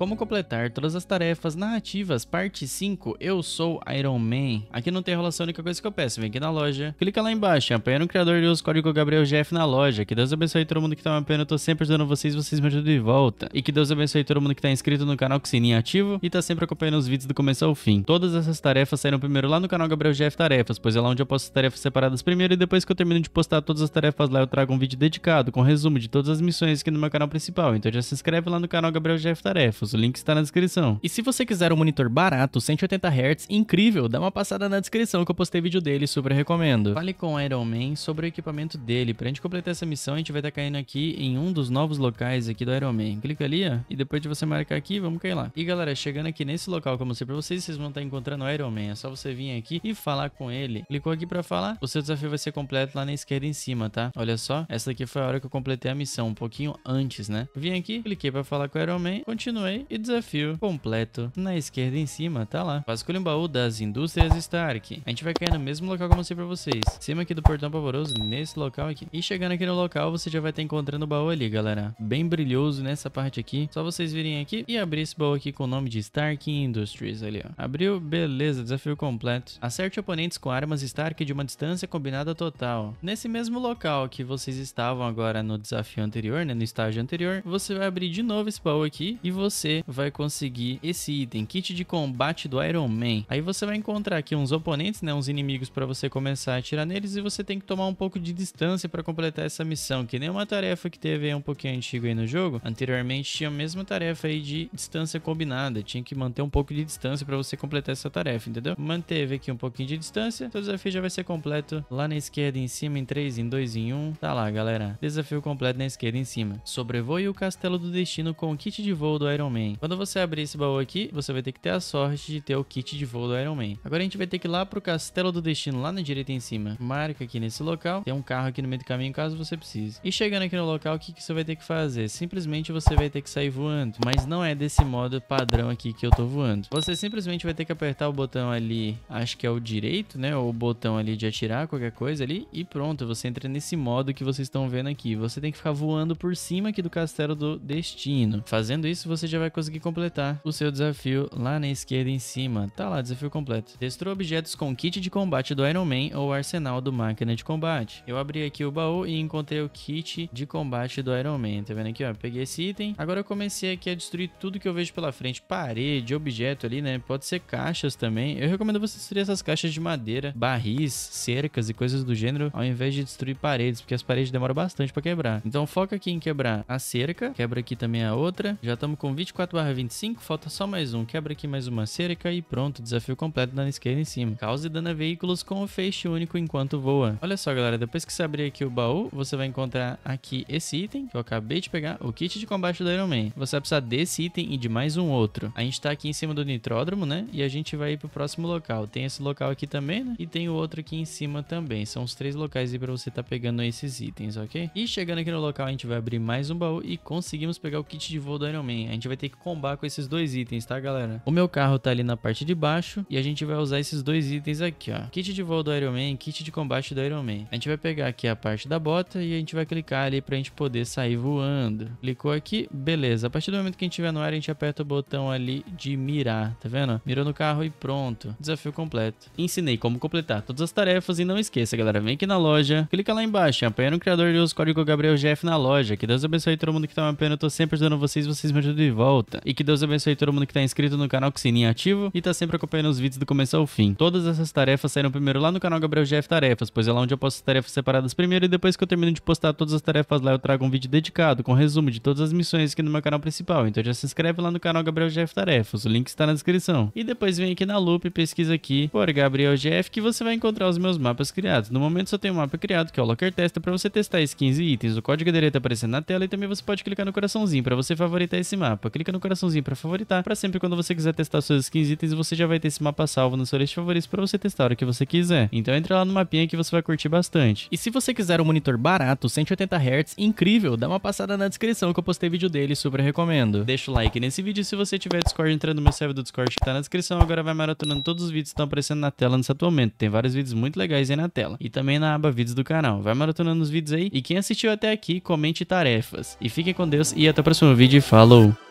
Como completar todas as tarefas narrativas, parte 5, eu sou Iron Man. Aqui não tem enrolação, a única coisa que eu peço, vem aqui na loja, clica lá embaixo, apanhar um criador e usa o código GabrielGF na loja. Que Deus abençoe todo mundo que tá me apanhando, eu tô sempre ajudando vocês, vocês me ajudam de volta. E que Deus abençoe todo mundo que tá inscrito no canal com sininho ativo e tá sempre acompanhando os vídeos do começo ao fim. Todas essas tarefas saíram primeiro lá no canal GabrielGF Tarefas, pois é lá onde eu posto as tarefas separadas primeiro e depois que eu termino de postar todas as tarefas lá eu trago um vídeo dedicado com resumo de todas as missões aqui no meu canal principal. Então já se inscreve lá no canal GabrielGF Tarefas. O link está na descrição. E se você quiser um monitor barato, 180 Hz, incrível, dá uma passada na descrição que eu postei vídeo dele, super recomendo. Fale com o Iron Man sobre o equipamento dele. Pra gente completar essa missão, a gente vai estar tá caindo aqui em um dos novos locais aqui do Iron Man. Clica ali, ó, e depois de você marcar aqui, vamos cair lá. E galera, chegando aqui nesse local como eu sei pra vocês, vocês vão estar tá encontrando o Iron Man. É só você vir aqui e falar com ele. Clicou aqui pra falar, o seu desafio vai ser completo lá na esquerda em cima, tá? Olha só, essa daqui foi a hora que eu completei a missão, um pouquinho antes, né? Vim aqui, cliquei pra falar com o Iron Man, continuei e desafio completo. Na esquerda em cima, tá lá. Vasculhe um baú das indústrias Stark. A gente vai cair no mesmo local que eu mostrei pra vocês. Cima aqui do portão pavoroso, nesse local aqui. E chegando aqui no local, você já vai estar encontrando o baú ali, galera. Bem brilhoso nessa parte aqui. Só vocês virem aqui e abrir esse baú aqui com o nome de Stark Industries ali, ó. Abriu, beleza, desafio completo. Acerte oponentes com armas Stark de uma distância combinada total. Nesse mesmo local que vocês estavam agora no desafio anterior, né, no estágio anterior, você vai abrir de novo esse baú aqui e você você vai conseguir esse item, kit de combate do Iron Man. Aí você vai encontrar aqui uns oponentes, né, uns inimigos para você começar a atirar neles e você tem que tomar um pouco de distância para completar essa missão, que nem uma tarefa que teve aí um pouquinho antigo aí no jogo. Anteriormente tinha a mesma tarefa aí de distância combinada, tinha que manter um pouco de distância para você completar essa tarefa, entendeu? Manteve aqui um pouquinho de distância, seu desafio já vai ser completo lá na esquerda em cima, em 3, em 2, em 1. Tá lá, galera. Desafio completo na esquerda em cima. Sobrevoe o Castelo do Destino com o kit de voo do Iron Iron Man. Quando você abrir esse baú aqui, você vai ter que ter a sorte de ter o kit de voo do Iron Man. Agora a gente vai ter que ir lá pro Castelo do Destino, lá na direita em cima. Marca aqui nesse local. Tem um carro aqui no meio do caminho, caso você precise. E chegando aqui no local, o que, que você vai ter que fazer? Simplesmente você vai ter que sair voando. Mas não é desse modo padrão aqui que eu tô voando. Você simplesmente vai ter que apertar o botão ali, acho que é o direito, né? Ou o botão ali de atirar, qualquer coisa ali. E pronto, você entra nesse modo que vocês estão vendo aqui. Você tem que ficar voando por cima aqui do Castelo do Destino. Fazendo isso, você já vai conseguir completar o seu desafio lá na esquerda em cima. Tá lá, desafio completo. Destrua objetos com kit de combate do Iron Man ou arsenal do máquina de combate. Eu abri aqui o baú e encontrei o kit de combate do Iron Man. Tá vendo aqui, ó? Peguei esse item. Agora eu comecei aqui a destruir tudo que eu vejo pela frente. Parede, objeto ali, né? Pode ser caixas também. Eu recomendo você destruir essas caixas de madeira, barris, cercas e coisas do gênero, ao invés de destruir paredes, porque as paredes demoram bastante pra quebrar. Então foca aqui em quebrar a cerca. Quebra aqui também a outra. Já estamos com 20 24 barra 25, falta só mais um. Quebra aqui mais uma cerca e pronto, desafio completo na esquerda em cima. Cause dano a veículos com o feixe único enquanto voa. Olha só, galera, depois que você abrir aqui o baú, você vai encontrar aqui esse item que eu acabei de pegar, o kit de combate do Iron Man. Você vai precisar desse item e de mais um outro. A gente tá aqui em cima do nitródromo, né? E a gente vai ir pro próximo local. Tem esse local aqui também, né? E tem o outro aqui em cima também. São os três locais aí pra você tá pegando esses itens, ok? E chegando aqui no local, a gente vai abrir mais um baú e conseguimos pegar o kit de voo do Iron Man. A gente vai ter que combar com esses dois itens, tá, galera? O meu carro tá ali na parte de baixo e a gente vai usar esses dois itens aqui, ó. Kit de voo do Iron Man, kit de combate do Iron Man. A gente vai pegar aqui a parte da bota e a gente vai clicar ali pra gente poder sair voando. Clicou aqui, beleza. A partir do momento que a gente estiver no ar, a gente aperta o botão ali de mirar, tá vendo? Mirou no carro e pronto. Desafio completo. Ensinei como completar todas as tarefas e não esqueça, galera, vem aqui na loja, clica lá embaixo, apanha no criador de usa o Gabriel Jeff na loja. Que Deus abençoe todo mundo que tá me apoiando, eu tô sempre ajudando vocês, vocês me ajudam de volta volta. E que Deus abençoe todo mundo que tá inscrito no canal, com sininho ativo e tá sempre acompanhando os vídeos do começo ao fim. Todas essas tarefas saíram primeiro lá no canal Gabriel GF Tarefas, pois é lá onde eu posto as tarefas separadas primeiro e depois que eu termino de postar todas as tarefas lá eu trago um vídeo dedicado com resumo de todas as missões aqui no meu canal principal. Então já se inscreve lá no canal Gabriel GF Tarefas, o link está na descrição. E depois vem aqui na lupa e pesquisa aqui por Gabriel GF que você vai encontrar os meus mapas criados. No momento só tem um mapa criado que é o Locker Testa para você testar skins e itens. O código dele tá aparecendo na tela e também você pode clicar no coraçãozinho para você favoritar esse mapa clica no coraçãozinho para favoritar. Para sempre quando você quiser testar seus skins itens, você já vai ter esse mapa salvo no seu lista favoritos para você testar a hora que você quiser. Então entra lá no mapinha que você vai curtir bastante. E se você quiser um monitor barato, 180 Hz, incrível, dá uma passada na descrição que eu postei vídeo dele, super recomendo. Deixa o like nesse vídeo se você tiver Discord, entra no meu server do Discord que tá na descrição. Agora vai maratonando todos os vídeos que estão aparecendo na tela nesse atualmente Tem vários vídeos muito legais aí na tela. E também na aba vídeos do canal. Vai maratonando os vídeos aí. E quem assistiu até aqui, comente tarefas. E fiquem com Deus e até o próximo vídeo. Falou!